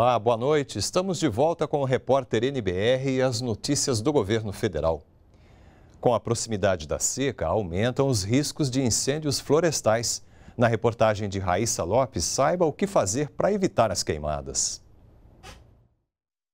Olá, boa noite. Estamos de volta com o repórter NBR e as notícias do governo federal. Com a proximidade da seca, aumentam os riscos de incêndios florestais. Na reportagem de Raíssa Lopes, saiba o que fazer para evitar as queimadas.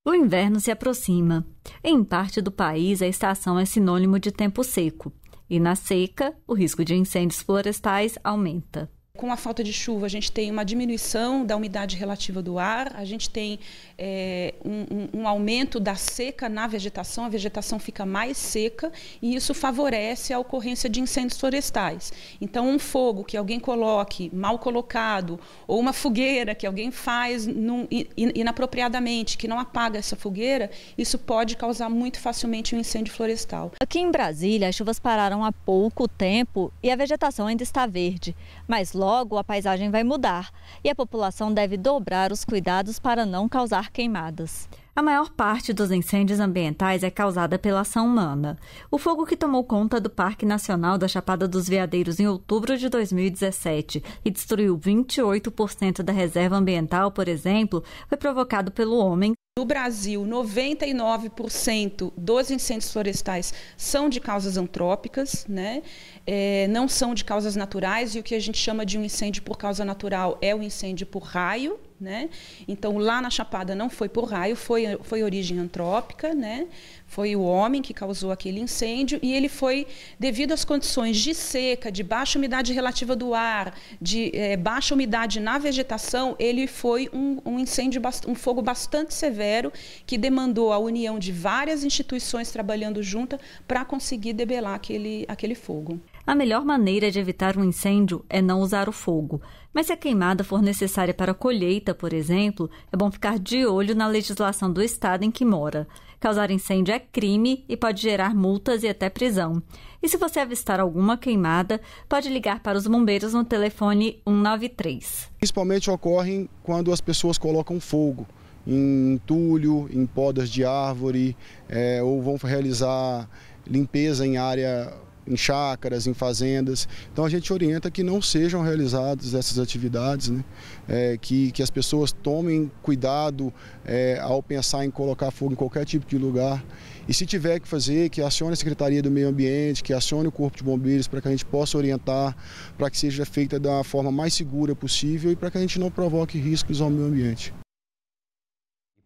O inverno se aproxima. Em parte do país, a estação é sinônimo de tempo seco. E na seca, o risco de incêndios florestais aumenta. Com a falta de chuva, a gente tem uma diminuição da umidade relativa do ar, a gente tem é, um, um, aumento da seca na vegetação, a vegetação fica mais seca e isso favorece a ocorrência de incêndios florestais. Então, um fogo que alguém coloque mal colocado ou uma fogueira que alguém faz num, inapropriadamente, que não apaga essa fogueira, isso pode causar muito facilmente um incêndio florestal. Aqui em Brasília, as chuvas pararam há pouco tempo e a vegetação ainda está verde, mas logo Logo, a paisagem vai mudar e a população deve dobrar os cuidados para não causar queimadas. A maior parte dos incêndios ambientais é causada pela ação humana. O fogo que tomou conta do Parque Nacional da Chapada dos Veadeiros em outubro de 2017 e destruiu 28% da reserva ambiental, por exemplo, foi provocado pelo homem no Brasil, 99% dos incêndios florestais são de causas antrópicas, né? É, não são de causas naturais, e o que a gente chama de um incêndio por causa natural é o um incêndio por raio, né? Então lá na Chapada não foi por raio, foi foi origem antrópica, né? Foi o homem que causou aquele incêndio e ele foi devido às condições de seca, de baixa umidade relativa do ar, de é, baixa umidade na vegetação, ele foi um, um incêndio, um fogo bastante severo que demandou a união de várias instituições trabalhando juntas para conseguir debelar aquele aquele fogo. A melhor maneira de evitar um incêndio é não usar o fogo. Mas se a queimada for necessária para a colheita, por exemplo, é bom ficar de olho na legislação do estado em que mora. Causar incêndio é crime e pode gerar multas e até prisão. E se você avistar alguma queimada, pode ligar para os bombeiros no telefone 193. Principalmente ocorrem quando as pessoas colocam fogo em entulho, em podas de árvore, é, ou vão realizar limpeza em área em chácaras, em fazendas. Então a gente orienta que não sejam realizadas essas atividades, né? é, que, que as pessoas tomem cuidado é, ao pensar em colocar fogo em qualquer tipo de lugar. E se tiver que fazer, que acione a Secretaria do Meio Ambiente, que acione o Corpo de Bombeiros para que a gente possa orientar, para que seja feita da forma mais segura possível e para que a gente não provoque riscos ao meio ambiente.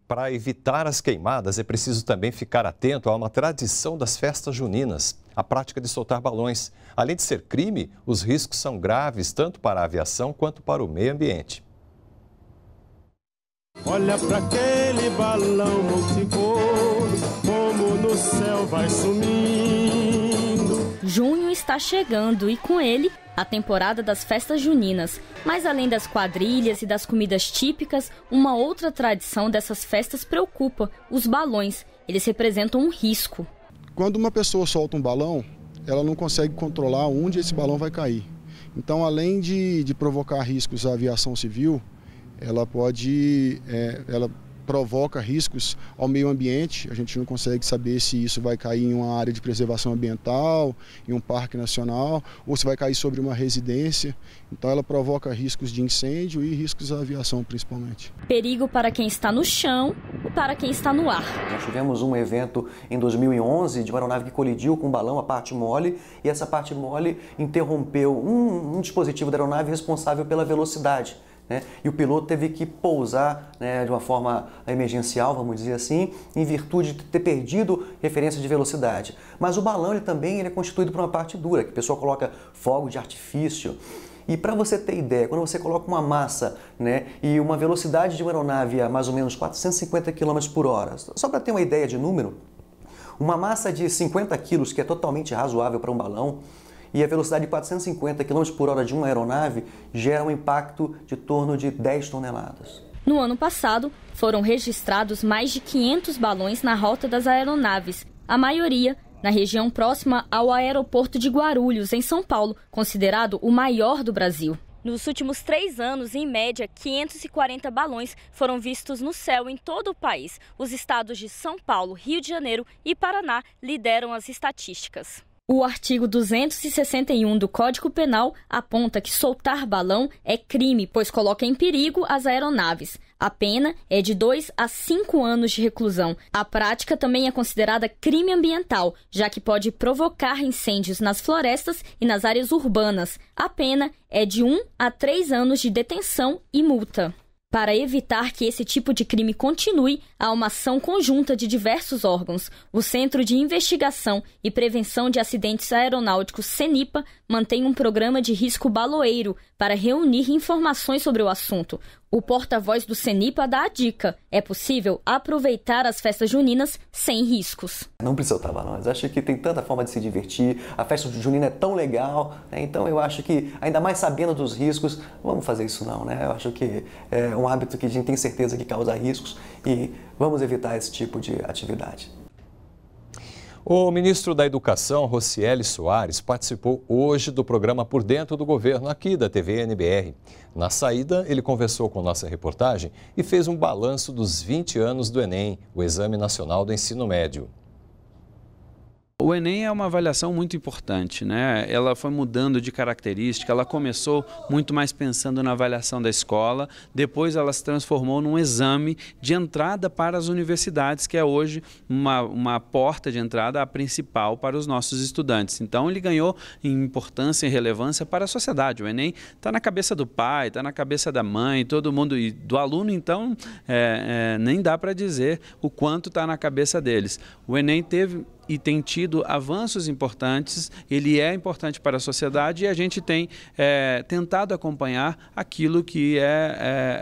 Para evitar as queimadas, é preciso também ficar atento a uma tradição das festas juninas a prática de soltar balões. Além de ser crime, os riscos são graves tanto para a aviação quanto para o meio ambiente. Olha para aquele balão como no céu vai sumindo. Junho está chegando e com ele a temporada das festas juninas. Mas além das quadrilhas e das comidas típicas, uma outra tradição dessas festas preocupa: os balões. Eles representam um risco. Quando uma pessoa solta um balão, ela não consegue controlar onde esse balão vai cair. Então, além de, de provocar riscos à aviação civil, ela pode, é, ela provoca riscos ao meio ambiente. A gente não consegue saber se isso vai cair em uma área de preservação ambiental, em um parque nacional, ou se vai cair sobre uma residência. Então ela provoca riscos de incêndio e riscos à aviação principalmente. Perigo para quem está no chão e para quem está no ar. Nós tivemos um evento em 2011 de uma aeronave que colidiu com um balão, a parte mole, e essa parte mole interrompeu um, um dispositivo da aeronave responsável pela velocidade né? E o piloto teve que pousar né, de uma forma emergencial, vamos dizer assim, em virtude de ter perdido referência de velocidade. Mas o balão ele também ele é constituído por uma parte dura, que a pessoa coloca fogo de artifício. E para você ter ideia, quando você coloca uma massa né, e uma velocidade de uma aeronave a mais ou menos 450 km por hora, só para ter uma ideia de número, uma massa de 50 quilos, que é totalmente razoável para um balão, e a velocidade de 450 km por hora de uma aeronave gera um impacto de torno de 10 toneladas. No ano passado, foram registrados mais de 500 balões na rota das aeronaves, a maioria na região próxima ao aeroporto de Guarulhos, em São Paulo, considerado o maior do Brasil. Nos últimos três anos, em média, 540 balões foram vistos no céu em todo o país. Os estados de São Paulo, Rio de Janeiro e Paraná lideram as estatísticas. O artigo 261 do Código Penal aponta que soltar balão é crime, pois coloca em perigo as aeronaves. A pena é de 2 a 5 anos de reclusão. A prática também é considerada crime ambiental, já que pode provocar incêndios nas florestas e nas áreas urbanas. A pena é de 1 um a 3 anos de detenção e multa. Para evitar que esse tipo de crime continue, há uma ação conjunta de diversos órgãos. O Centro de Investigação e Prevenção de Acidentes Aeronáuticos, CENIPA, mantém um programa de risco baloeiro para reunir informações sobre o assunto. O porta-voz do CENIPA dá a dica: é possível aproveitar as festas juninas sem riscos. Não precisa travar nós. Acho que tem tanta forma de se divertir. A festa junina é tão legal, né? então eu acho que ainda mais sabendo dos riscos, vamos fazer isso não, né? Eu acho que é um hábito que a gente tem certeza que causa riscos e vamos evitar esse tipo de atividade. O ministro da Educação, Rocieli Soares, participou hoje do programa Por Dentro do Governo, aqui da TV NBR. Na saída, ele conversou com nossa reportagem e fez um balanço dos 20 anos do Enem, o Exame Nacional do Ensino Médio o Enem é uma avaliação muito importante, né? Ela foi mudando de característica, ela começou muito mais pensando na avaliação da escola, depois ela se transformou num exame de entrada para as universidades, que é hoje uma, uma porta de entrada a principal para os nossos estudantes. Então ele ganhou importância e relevância para a sociedade. O Enem está na cabeça do pai, está na cabeça da mãe, todo mundo, e do aluno, então é, é, nem dá para dizer o quanto está na cabeça deles. O Enem teve e tem tido avanços importantes, ele é importante para a sociedade e a gente tem é, tentado acompanhar aquilo que é,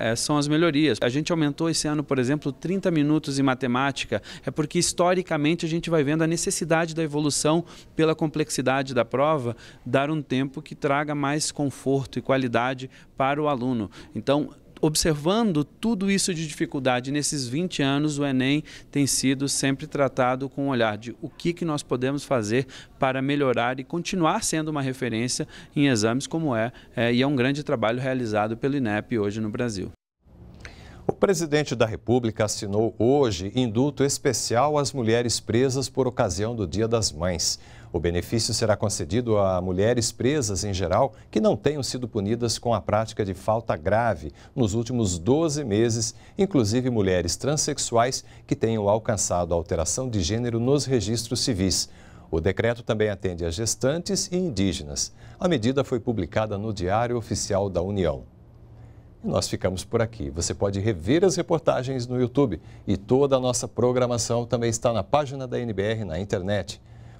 é, é são as melhorias. A gente aumentou esse ano, por exemplo, 30 minutos em matemática, é porque historicamente a gente vai vendo a necessidade da evolução pela complexidade da prova, dar um tempo que traga mais conforto e qualidade para o aluno. Então, observando tudo isso de dificuldade nesses 20 anos, o Enem tem sido sempre tratado com o um olhar de o que, que nós podemos fazer para melhorar e continuar sendo uma referência em exames como é, é e é um grande trabalho realizado pelo INEP hoje no Brasil. O presidente da República assinou hoje indulto especial às mulheres presas por ocasião do Dia das Mães. O benefício será concedido a mulheres presas em geral que não tenham sido punidas com a prática de falta grave nos últimos 12 meses, inclusive mulheres transexuais que tenham alcançado a alteração de gênero nos registros civis. O decreto também atende a gestantes e indígenas. A medida foi publicada no Diário Oficial da União. E nós ficamos por aqui. Você pode rever as reportagens no YouTube e toda a nossa programação também está na página da NBR na internet.